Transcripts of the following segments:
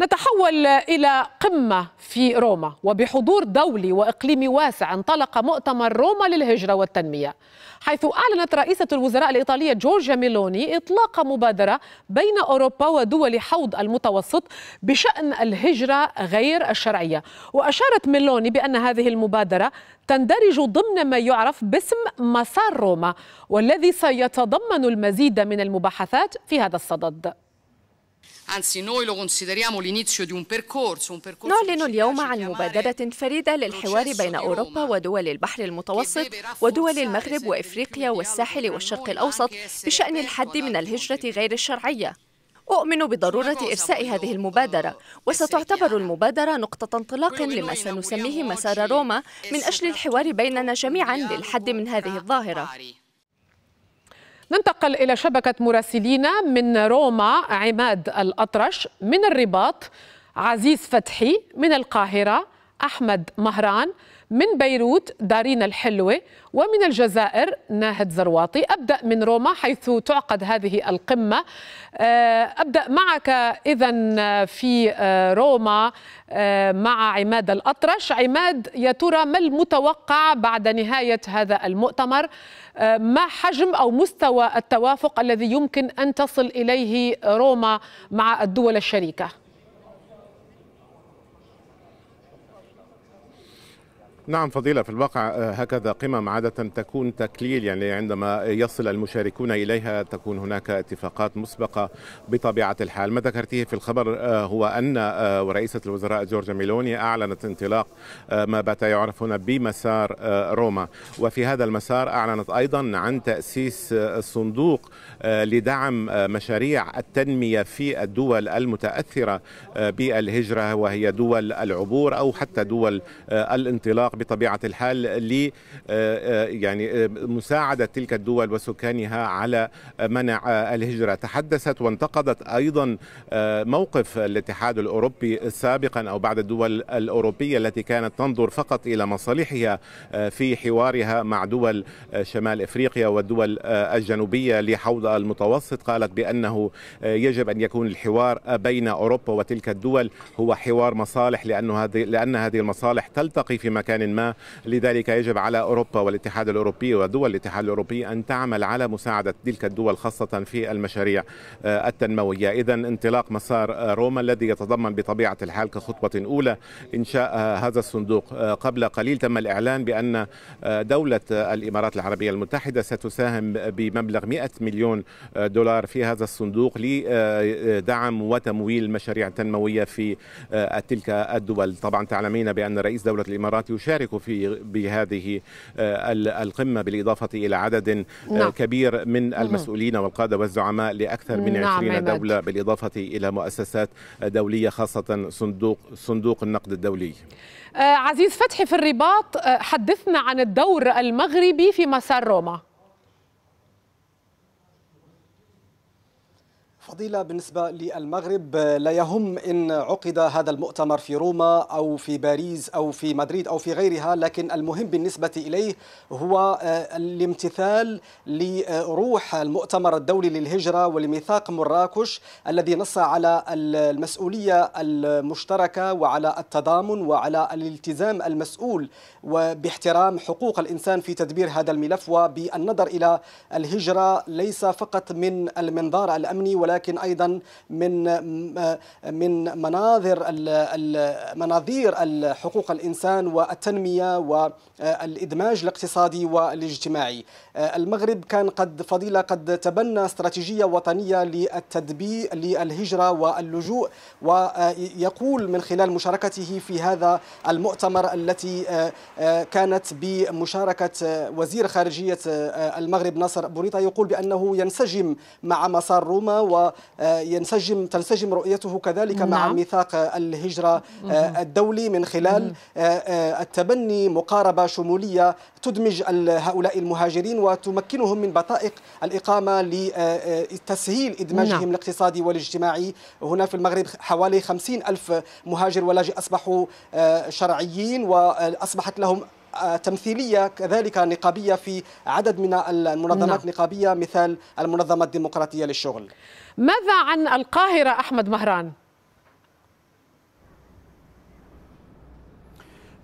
نتحول إلى قمة في روما وبحضور دولي وإقليمي واسع انطلق مؤتمر روما للهجرة والتنمية حيث أعلنت رئيسة الوزراء الإيطالية جورجيا ميلوني إطلاق مبادرة بين أوروبا ودول حوض المتوسط بشأن الهجرة غير الشرعية وأشارت ميلوني بأن هذه المبادرة تندرج ضمن ما يعرف باسم مسار روما والذي سيتضمن المزيد من المباحثات في هذا الصدد نعلن اليوم عن مبادرة فريدة للحوار بين أوروبا ودول البحر المتوسط ودول e المغرب وإفريقيا والساحل والشرق الأوسط بشأن الحد من الهجرة غير الشرعية أؤمن بضرورة إرساء هذه المبادرة وستعتبر المبادرة نقطة انطلاق لما سنسميه مسار روما من أجل الحوار بيننا جميعا للحد من هذه الظاهرة ننتقل إلى شبكة مراسلينا من روما عماد الأطرش من الرباط عزيز فتحي من القاهرة أحمد مهران من بيروت دارينا الحلوة ومن الجزائر ناهد زرواطي أبدأ من روما حيث تعقد هذه القمة آه، أبدأ معك إذا في آه، روما آه، مع عماد الأطرش عماد يا ترى ما المتوقع بعد نهاية هذا المؤتمر ما حجم أو مستوى التوافق الذي يمكن أن تصل إليه روما مع الدول الشريكة نعم فضيلة في الواقع آه، هكذا قمم عادة تكون تكليل يعني عندما يصل المشاركون إليها تكون هناك اتفاقات مسبقة بطبيعة الحال ما ذكرته في الخبر آه، هو أن آه، رئيسة الوزراء جورجيا ميلوني أعلنت انطلاق ما بات يعرف هنا بمسار روما وفي هذا المسار أعلنت أيضا عن تأسيس صندوق لدعم مشاريع التنمية في الدول المتأثرة بالهجرة وهي دول العبور أو حتى دول الانطلاق بطبيعه الحال ل آه، آه، يعني آه، مساعده تلك الدول وسكانها على منع الهجره تحدثت وانتقدت ايضا موقف الاتحاد الاوروبي سابقا او بعض الدول الاوروبيه التي كانت تنظر فقط الى مصالحها في حوارها مع دول شمال افريقيا والدول الجنوبيه لحوض المتوسط قالت بانه يجب ان يكون الحوار بين اوروبا وتلك الدول هو حوار مصالح لانه هذه لان هذه المصالح تلتقي في مكان ما لذلك يجب على أوروبا والاتحاد الأوروبي ودول الاتحاد الأوروبي أن تعمل على مساعدة تلك الدول خاصة في المشاريع آه، التنموية إذا انطلاق مسار آه، روما الذي يتضمن بطبيعة الحال كخطوة أولى إنشاء آه، هذا الصندوق قبل قليل تم الإعلان بأن دولة الإمارات العربية المتحدة ستساهم بمبلغ 100 مليون دولار في هذا الصندوق لدعم وتمويل المشاريع التنموية في تلك الدول طبعا تعلمين بأن رئيس دولة الإمارات يشارك يشارك في بهذه آه، القمة بالإضافة إلى عدد آه، نعم. كبير من المسؤولين والقادة والزعماء لأكثر من نعم 20 دولة بالإضافة إلى مؤسسات دولية خاصة صندوق صندوق النقد الدولي آه، عزيز فتحي في الرباط حدثنا عن الدور المغربي في مسار روما فضيلة بالنسبة للمغرب لا يهم إن عقد هذا المؤتمر في روما أو في باريس أو في مدريد أو في غيرها لكن المهم بالنسبة إليه هو آه، الامتثال لروح المؤتمر الدولي للهجرة ولميثاق مراكش الذي نص على المسؤولية المشتركة وعلى التضامن وعلى الالتزام المسؤول وباحترام حقوق الإنسان في تدبير هذا الملف وبالنظر إلى الهجرة ليس فقط من المنظار الأمني ولا ولكن ايضا من من مناظر مناظير حقوق الانسان والتنميه والادماج الاقتصادي والاجتماعي. المغرب كان قد فضيله قد تبنى استراتيجيه وطنيه للتدبير للهجره واللجوء ويقول من خلال مشاركته في هذا المؤتمر التي آه، كانت بمشاركه وزير خارجيه آه، المغرب ناصر بوريطه يقول بانه ينسجم مع مسار روما و ينسجم تنسجم رؤيته كذلك نعم. مع ميثاق الهجرة آه، الدولي من خلال آه، آه، التبني مقاربة شمولية تدمج هؤلاء المهاجرين وتمكنهم من بطائق الإقامة لتسهيل إدماجهم نعم. الاقتصادي والاجتماعي هنا في المغرب حوالي 50 ألف مهاجر ولاجئ أصبحوا شرعيين وأصبحت لهم آه، تمثيليه كذلك نقابيه في عدد من المنظمات النقابيه نعم. مثل المنظمه الديمقراطيه للشغل ماذا عن القاهره احمد مهران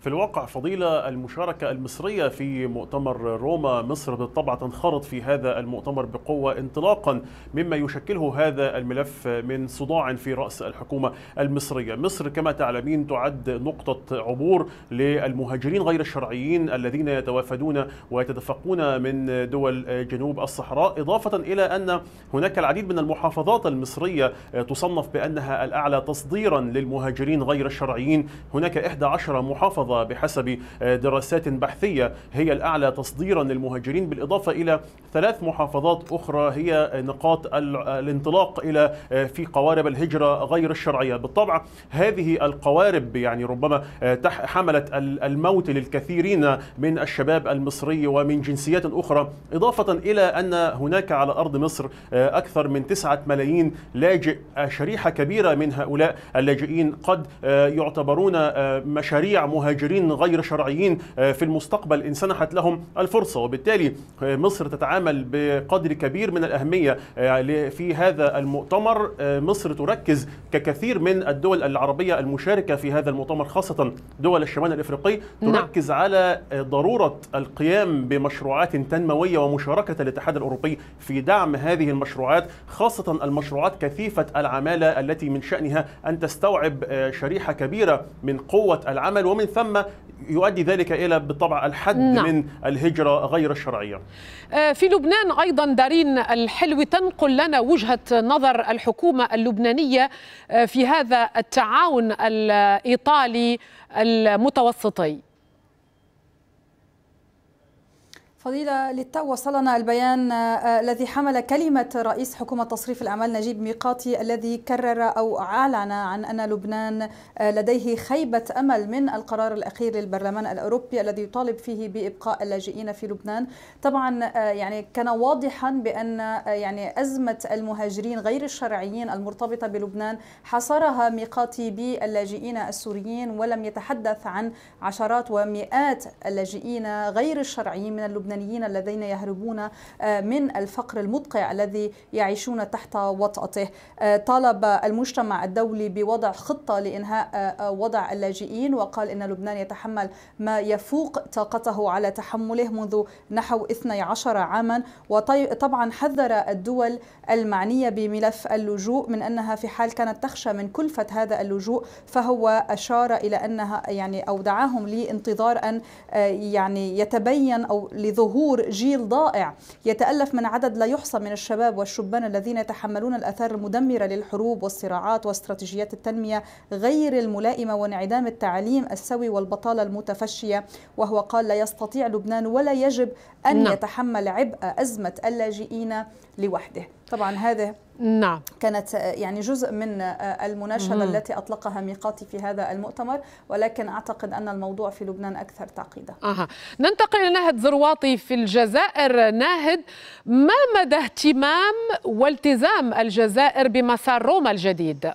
في الواقع فضيلة المشاركة المصرية في مؤتمر روما مصر بالطبع تنخرط في هذا المؤتمر بقوة انطلاقا مما يشكله هذا الملف من صداع في رأس الحكومة المصرية مصر كما تعلمين تعد نقطة عبور للمهاجرين غير الشرعيين الذين يتوافدون ويتدفقون من دول جنوب الصحراء إضافة إلى أن هناك العديد من المحافظات المصرية تصنف بأنها الأعلى تصديرا للمهاجرين غير الشرعيين هناك 11 محافظة المحافظة بحسب آه، دراسات بحثية هي الأعلى تصديرا للمهاجرين بالإضافة إلى ثلاث محافظات أخرى هي نقاط آه، الانطلاق إلى آه، في قوارب الهجرة غير الشرعية بالطبع هذه القوارب يعني ربما حملت الموت للكثيرين من الشباب المصري ومن جنسيات أخرى إضافة إلى أن هناك على أرض مصر أكثر من 9 ملايين لاجئ شريحة كبيرة من هؤلاء اللاجئين قد يعتبرون مشاريع مهاجرين مهاجرين غير شرعيين آه، في المستقبل إن سنحت لهم الفرصة وبالتالي آه، مصر تتعامل بقدر كبير من الأهمية آه، في هذا المؤتمر مصر تركز ككثير من الدول العربية المشاركة في هذا المؤتمر خاصة دول الشمال الإفريقي نعم. تركز نعم. على ضرورة القيام بمشروعات تنموية ومشاركة الاتحاد الأوروبي في دعم هذه المشروعات خاصة المشروعات كثيفة العمالة التي من شأنها أن تستوعب شريحة كبيرة من قوة العمل ومن ثم عامة يؤدي ذلك إلى بالطبع الحد نعم. من الهجرة غير الشرعية آه، في لبنان أيضا دارين الحلو تنقل لنا وجهة نظر الحكومة اللبنانية آه، في هذا التعاون الإيطالي المتوسطي فضيلة للتو وصلنا البيان آه، آه، الذي حمل كلمة رئيس حكومة تصريف الأعمال نجيب ميقاتي الذي كرر أو أعلن عن أن لبنان آه، لديه خيبة أمل من القرار الأخير للبرلمان الأوروبي الذي يطالب فيه بإبقاء اللاجئين في لبنان طبعا يعني كان واضحا بأن يعني أزمة المهاجرين غير الشرعيين المرتبطة بلبنان حصرها ميقاتي باللاجئين السوريين ولم يتحدث عن عشرات ومئات اللاجئين غير الشرعيين من اللبنان اللبنانيين الذين يهربون آه، من الفقر المدقع الذي يعيشون تحت وطأته آه، طالب المجتمع الدولي بوضع خطة لإنهاء آه، وضع اللاجئين وقال إن لبنان يتحمل ما يفوق طاقته على تحمله منذ نحو 12 عاما وطبعا حذر الدول المعنية بملف اللجوء من أنها في حال كانت تخشى من كلفة هذا اللجوء فهو أشار إلى أنها يعني أو دعاهم لانتظار أن يعني يتبين أو لظهور ظهور جيل ضائع يتألف من عدد لا يحصى من الشباب والشبان الذين يتحملون الأثار المدمرة للحروب والصراعات واستراتيجيات التنمية غير الملائمة وانعدام التعليم السوي والبطالة المتفشية وهو قال لا يستطيع لبنان ولا يجب أن لا. نعم. يتحمل عبء أزمة اللاجئين لوحده طبعا هذا نعم كانت آه، يعني جزء من آه، المناشده مم. التي اطلقها ميقاتي في هذا المؤتمر ولكن اعتقد ان الموضوع في لبنان اكثر تعقيدا. اها ننتقل الى ناهد زرواطي في الجزائر، ناهد ما مدى اهتمام والتزام الجزائر بمسار روما الجديد؟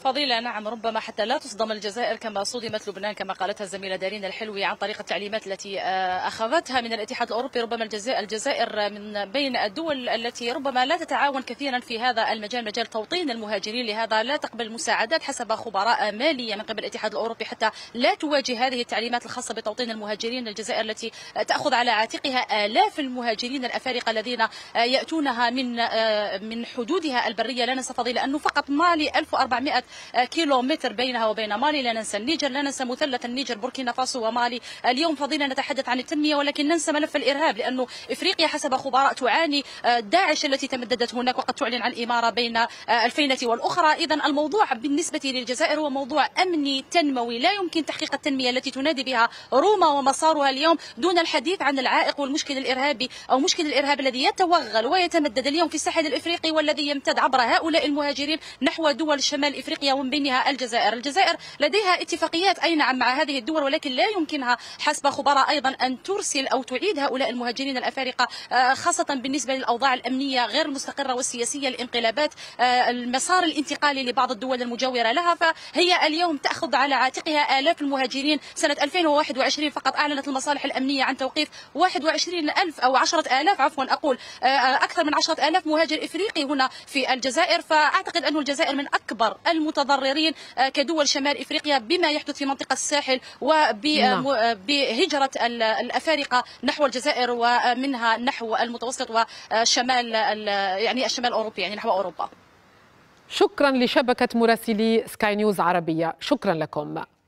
فضيلة نعم ربما حتى لا تصدم الجزائر كما صدمت لبنان كما قالتها الزميلة دارين الحلوي عن طريق التعليمات التي آه، أخذتها من الاتحاد الأوروبي ربما الجزائر من بين الدول التي ربما لا تتعاون كثيرا في هذا المجال مجال توطين المهاجرين لهذا لا تقبل مساعدات حسب خبراء مالية من قبل الاتحاد الأوروبي حتى لا تواجه هذه التعليمات الخاصة بتوطين المهاجرين الجزائر التي تأخذ على عاتقها آلاف المهاجرين الأفارقة الذين آه، يأتونها من آه، من حدودها البرية لا ننسى فضيلة أنه فقط مالي 1400 آه، كيلومتر بينها وبين مالي لا ننسى النيجر لا ننسى مثلث النيجر بوركينا فاسو ومالي اليوم فضينا نتحدث عن التنمية ولكن ننسى ملف الإرهاب لأنه إفريقيا حسب خبراء تعاني آه، داعش التي تمددت هناك وقد تعلن عن إمارة بين آه، الفينة والأخرى إذا الموضوع بالنسبة للجزائر هو موضوع أمني تنموي لا يمكن تحقيق التنمية التي تنادي بها روما ومسارها اليوم دون الحديث عن العائق والمشكل الإرهابي أو مشكل الإرهاب الذي يتوغل ويتمدد اليوم في الساحل الإفريقي والذي يمتد عبر هؤلاء المهاجرين نحو دول شمال إفريقيا افريقيا ومن بينها الجزائر، الجزائر لديها اتفاقيات اي نعم مع هذه الدول ولكن لا يمكنها حسب خبراء ايضا ان ترسل او تعيد هؤلاء المهاجرين الافارقه آه، خاصه بالنسبه للاوضاع الامنيه غير المستقره والسياسيه الانقلابات آه، المسار الانتقالي لبعض الدول المجاوره لها فهي اليوم تاخذ على عاتقها الاف المهاجرين سنه 2021 فقط اعلنت المصالح الامنيه عن توقيف 21 ألف أو 10 آلاف عفوا أقول آه، أكثر من 10 آلاف مهاجر إفريقي هنا في الجزائر فأعتقد أن الجزائر من أكبر المس... المتضررين آه، كدول شمال افريقيا بما يحدث في منطقه الساحل وبهجره آه، نعم. آه، الافارقه نحو الجزائر ومنها نحو المتوسط وشمال يعني الشمال الاوروبي يعني نحو اوروبا شكرا لشبكه مراسلي سكاي نيوز عربيه شكرا لكم